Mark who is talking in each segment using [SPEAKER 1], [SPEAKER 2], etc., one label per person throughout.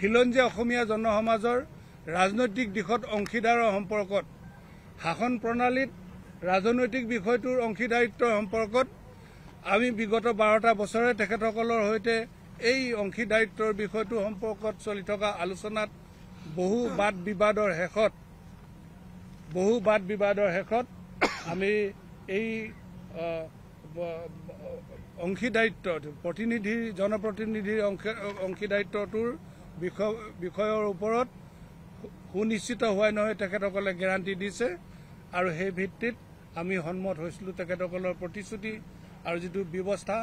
[SPEAKER 1] খিলঞ্জীয়া অসমীয়া জনসমাজৰ ৰাজনৈতিক দিশত অংশীদাৰৰ সম্পৰ্কত শাসন প্ৰণালীত ৰাজনৈতিক বিষয়টোৰ অংশীদাৰিত্ব সম্পৰ্কত আমি বিগত বাৰটা বছৰে তেখেতসকলৰ সৈতে এই অংশীদাৰিত্বৰ বিষয়টো সম্পৰ্কত চলি থকা আলোচনাত বহু বাদ বিবাদৰ শেষত বহু বাদ বিবাদৰ শেষত আমি এই অংশীদাৰিত্ব প্ৰতিনিধি জনপ্ৰতিনিধিৰ অংশীদাৰিত্বটোৰ বিষয়ৰ ওপৰত সুনিশ্চিত হোৱাই নহয় তেখেতসকলে গেৰাণ্টি দিছে আৰু সেই ভিত্তিত আমি সন্মত হৈছিলোঁ তেখেতসকলৰ প্ৰতিশ্ৰুতি আৰু যিটো ব্যৱস্থা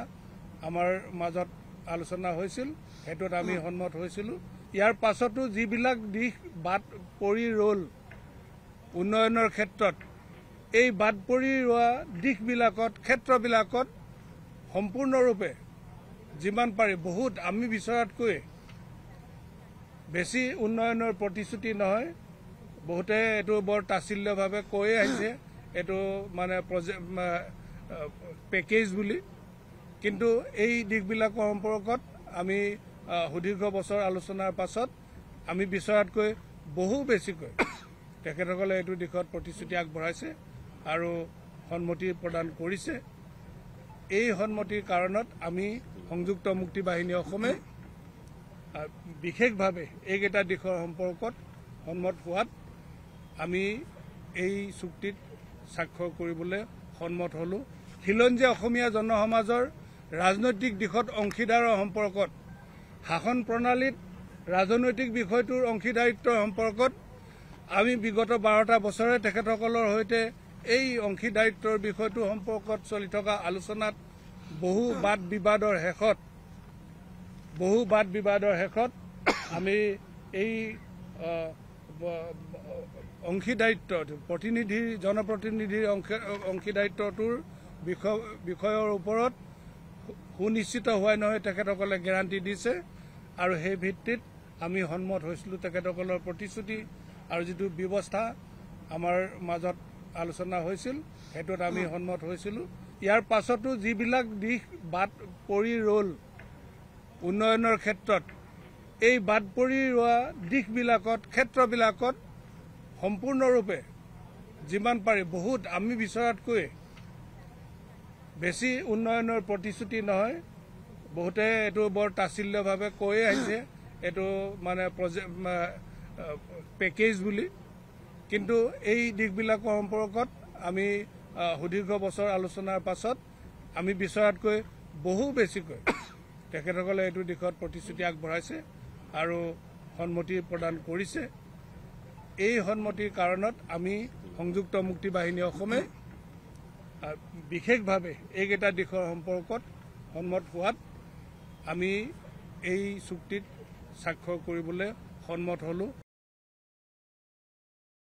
[SPEAKER 1] আমাৰ মাজত আলোচনা হৈছিল সেইটোত আমি সন্মত হৈছিলোঁ ইয়াৰ পাছতো যিবিলাক দিশ বাট পৰি ৰ'ল উন্নয়নৰ ক্ষেত্ৰত এই বাদ পৰি ৰোৱা দিশবিলাকত ক্ষেত্ৰবিলাকত সম্পূৰ্ণৰূপে যিমান পাৰি বহুত আমি বিচৰাতকৈ বেছি উন্নয়নৰ প্ৰতিশ্ৰুতি নহয় বহুতে এইটো বৰ তাচিল্যভাৱে কৈয়ে আহিছে এইটো মানে পেকেজ বুলি কিন্তু এই দিশবিলাকৰ সম্পৰ্কত আমি সুদীৰ্ঘ বছৰ আলোচনাৰ পাছত আমি বিচৰাতকৈ বহু বেছিকৈ তেখেতসকলে এইটো দিশত প্ৰতিশ্ৰুতি আগবঢ়াইছে আৰু সন্মতি প্ৰদান কৰিছে এই সন্মতিৰ কাৰণত আমি সংযুক্ত মুক্তি বাহিনী অসমে বিশেষভাৱে এইকেইটা দিশৰ সম্পৰ্কত সন্মত হোৱাত আমি এই চুক্তিত স্বাক্ষৰ কৰিবলৈ সন্মত হলোঁ খিলঞ্জীয়া অসমীয়া জনসমাজৰ ৰাজনৈতিক দিশত অংশীদাৰৰ সম্পৰ্কত শাসন প্ৰণালীত ৰাজনৈতিক বিষয়টোৰ অংশীদাৰিত্বৰ সম্পৰ্কত আমি বিগত বাৰটা বছৰে তেখেতসকলৰ সৈতে এই অংশীদাৰিত্বৰ বিষয়টো সম্পৰ্কত চলি থকা আলোচনাত বহু বাদ বিবাদৰ শেষত বহু বাদ বিবাদৰ শেষত আমি এই অংশীদাৰিত্ব প্ৰতিনিধি জনপ্ৰতিনিধিৰ অংশীদাৰিত্বটোৰ বিষয় বিষয়ৰ ওপৰত সুনিশ্চিত হোৱাই নহয় তেখেতসকলে গেৰাণ্টি দিছে আৰু সেই ভিত্তিত আমি সন্মত হৈছিলোঁ তেখেতসকলৰ প্ৰতিশ্ৰুতি আৰু যিটো ব্যৱস্থা আমাৰ মাজত আলোচনা হৈছিল সেইটোত আমি সন্মত হৈছিলোঁ ইয়াৰ পাছতো যিবিলাক দিশ বাট পৰি ৰ'ল উন্নয়নৰ ক্ষেত্ৰত এই বাদ পৰি ৰোৱা দিশবিলাকত ক্ষেত্ৰবিলাকত সম্পূৰ্ণৰূপে যিমান পাৰি বহুত আমি বিচৰাতকৈ বেছি উন্নয়নৰ প্ৰতিশ্ৰুতি নহয় বহুতে এইটো বৰ তাচিল্যভাৱে কৈয়ে আহিছে এইটো মানে পেকেজ বুলি কিন্তু এই দিশবিলাকৰ সম্পৰ্কত আমি সুদীৰ্ঘ বছৰ আলোচনাৰ পাছত আমি বিচৰাতকৈ বহু বেছিকৈ তেখেতসকলে এইটো দিশত প্ৰতিশ্ৰুতি আগবঢ়াইছে আৰু সন্মতি প্ৰদান কৰিছে এই সন্মতিৰ কাৰণত আমি সংযুক্ত মুক্তি বাহিনী অসমে বিশেষভাৱে এইকেইটা দিশৰ সম্পৰ্কত সন্মত হোৱাত আমি এই চুক্তিত স্বাক্ষৰ কৰিবলৈ সন্মত হলোঁ